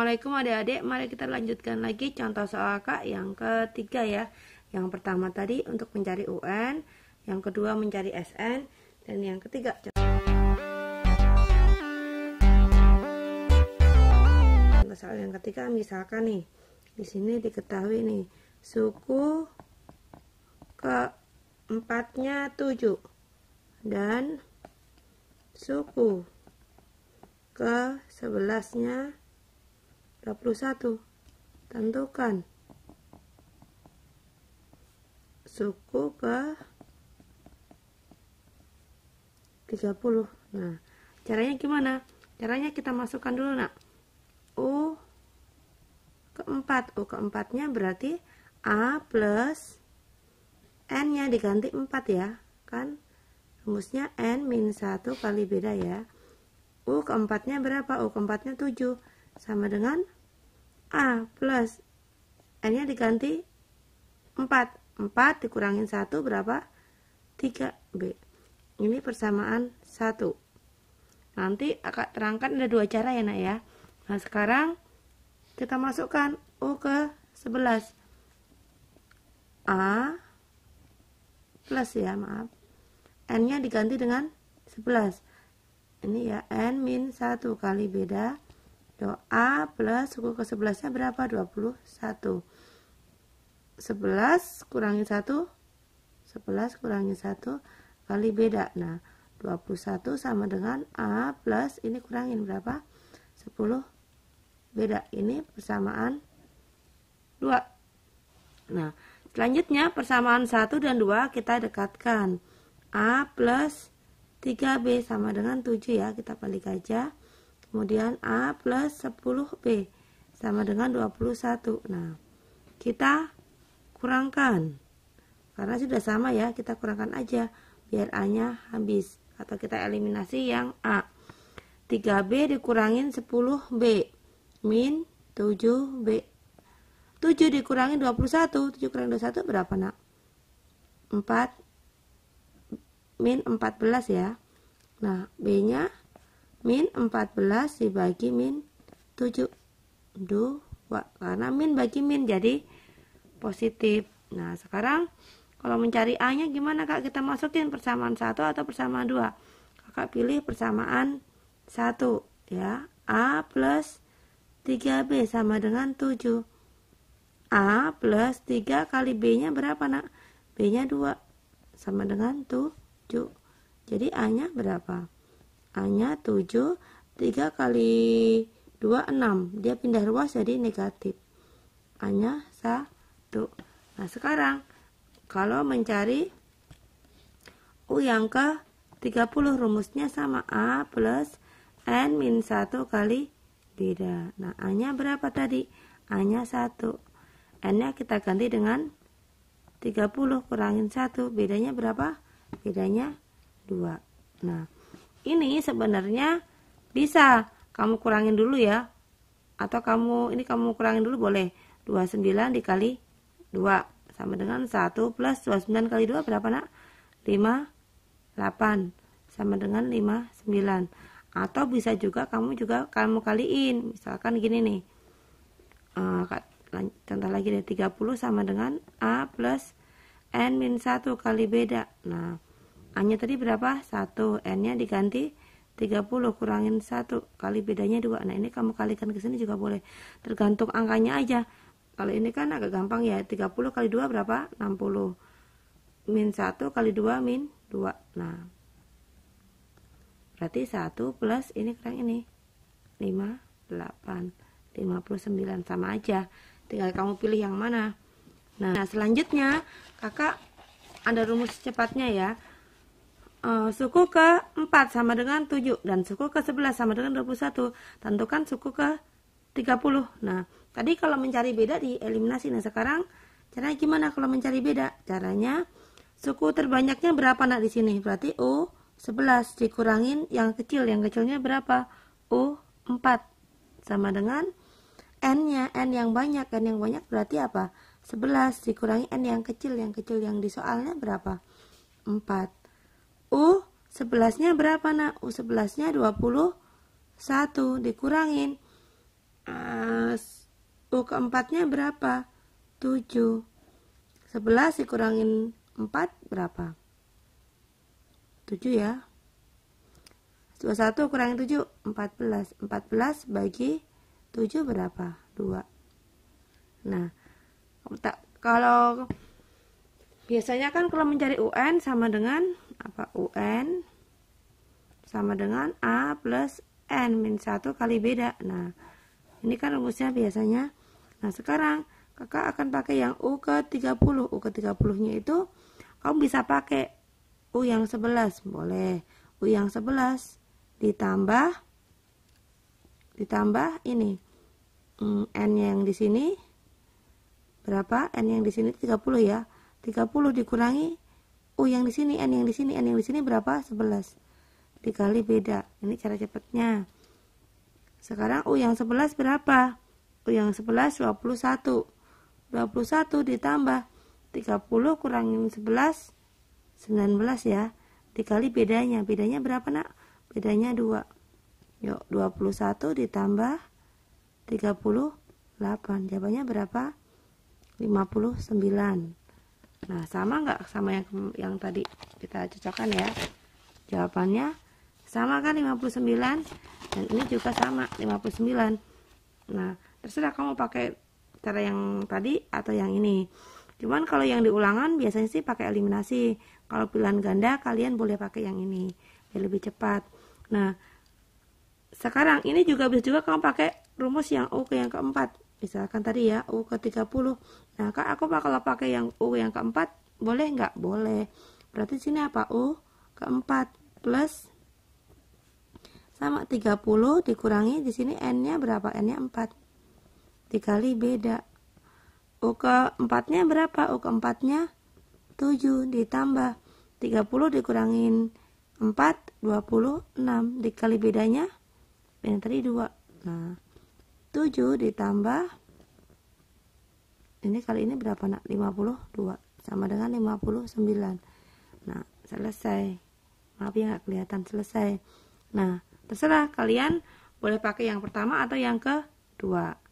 Assalamualaikum adik-adik, mari kita lanjutkan lagi contoh soal Kak yang ketiga ya. Yang pertama tadi untuk mencari UN, yang kedua mencari SN, dan yang ketiga contoh soal yang ketiga misalkan nih, di sini diketahui nih suku keempatnya 7 dan suku ke sebelasnya 21. Tentukan suku ke 30. Nah, caranya gimana? Caranya kita masukkan dulu, Nak. U keempat. U keempatnya berarti A plus N-nya diganti 4 ya. Kan rumusnya N minus 1 kali beda ya. U keempatnya berapa? U keempatnya 7. Sama dengan A plus N-nya diganti 4 4 dikurangin 1 berapa? 3B Ini persamaan 1 Nanti akan terangkan ada dua cara ya nak ya Nah sekarang kita masukkan U ke 11 A plus ya maaf N nya diganti dengan 11 ini ya N min 1 kali beda A plus suku ke sebelasnya berapa? 21 11 kurangi 1 11 kurangi 1 kali beda Nah 21 sama dengan A plus ini kurangin berapa? 10 beda ini persamaan 2 Nah selanjutnya persamaan 1 dan 2 kita dekatkan A plus 3B sama dengan 7 ya kita balik aja Kemudian A plus 10B sama dengan 21. Nah, kita kurangkan. Karena sudah sama ya, kita kurangkan aja biar A-nya habis. Atau kita eliminasi yang A. 3B dikurangin 10B. Min 7B. 7 dikurangi 21. 7 kurang 21 berapa nak? 4. Min 14 ya. Nah, B-nya min 14 dibagi min 7 2 karena min bagi min jadi positif nah sekarang kalau mencari A nya gimana kak kita masukin persamaan 1 atau persamaan 2 kakak pilih persamaan 1 ya A plus 3B sama dengan 7 A plus 3 kali B nya berapa nak B nya 2 sama dengan 7 jadi A nya berapa A-nya 7, 3 kali 2, 6. Dia pindah ruas jadi negatif. A-nya 1. Nah, sekarang kalau mencari U yang ke 30 rumusnya sama A plus N min 1 kali beda. Nah, A-nya berapa tadi? A-nya 1. N-nya kita ganti dengan 30 kurangin 1. Bedanya berapa? Bedanya 2. Nah, ini sebenarnya bisa kamu kurangin dulu ya atau kamu ini kamu kurangin dulu boleh 29 dikali 2 sama dengan 1 plus 29 kali 2 berapa nak 5 8 sama dengan 5 9 atau bisa juga kamu juga kamu kaliin misalkan gini nih uh, contoh lagi deh 30 sama dengan A plus N min 1 kali beda nah A-nya tadi berapa? 1. N-nya diganti 30 kurangin 1 kali bedanya 2. Nah, ini kamu kalikan ke sini juga boleh. Tergantung angkanya aja. Kalau ini kan agak gampang ya. 30 kali 2 berapa? 60. Min 1 kali 2 min 2. Nah. Berarti 1 plus ini kurang ini. 5 8 59 sama aja. Tinggal kamu pilih yang mana. Nah, selanjutnya kakak ada rumus cepatnya ya. Eh, suku ke-4 sama dengan 7 dan suku ke-11 sama dengan 21 tentukan suku ke-30 nah tadi kalau mencari beda di eliminasi nah sekarang caranya gimana kalau mencari beda caranya suku terbanyaknya berapa nak di sini berarti U 11 dikurangin yang kecil yang kecilnya berapa U 4 sama dengan N nya N yang banyak N yang banyak berarti apa 11 dikurangi N yang kecil yang kecil yang di soalnya berapa 4 U11-nya berapa, nak? U11-nya 21 dikurangin. Uh, U keempatnya berapa? 7. 11 dikurangin 4 berapa? 7 ya. 21 kurangin 7, 14. 14 bagi 7 berapa? 2. Nah, kalau biasanya kan kalau mencari UN sama dengan apa UN sama dengan A plus N min 1 kali beda nah ini kan rumusnya biasanya nah sekarang kakak akan pakai yang U ke 30 U ke 30 nya itu kamu bisa pakai U yang 11 boleh U yang 11 ditambah ditambah ini hmm, N yang di sini berapa N yang di sini 30 ya 30 dikurangi U oh, yang di sini, N yang di sini, N yang di sini berapa? 11. Dikali beda. Ini cara cepatnya. Sekarang U oh, yang 11 berapa? U oh, yang 11 21. 21 ditambah 30 kurangin 11 19 ya. Dikali bedanya. Bedanya berapa, Nak? Bedanya 2. Yuk, 21 ditambah 38. Jawabannya berapa? 59 nah sama nggak sama yang yang tadi kita cocokkan ya jawabannya sama kan 59 dan ini juga sama 59 nah terserah kamu pakai cara yang tadi atau yang ini cuman kalau yang diulangan biasanya sih pakai eliminasi kalau pilihan ganda kalian boleh pakai yang ini biar lebih cepat nah sekarang ini juga bisa juga kamu pakai rumus yang oke yang keempat misalkan tadi ya U ke 30 nah kan aku bakal pakai yang U yang keempat boleh nggak? boleh berarti sini apa? U keempat plus sama 30 dikurangi di sini N nya berapa? N nya 4 dikali beda U ke 4 nya berapa? U ke 4 nya 7 ditambah 30 dikurangin 4 26 dikali bedanya yang tadi 2 nah 7 ditambah ini kali ini berapa nak 52 sama dengan 59 nah selesai maaf ya nggak kelihatan selesai nah terserah kalian boleh pakai yang pertama atau yang kedua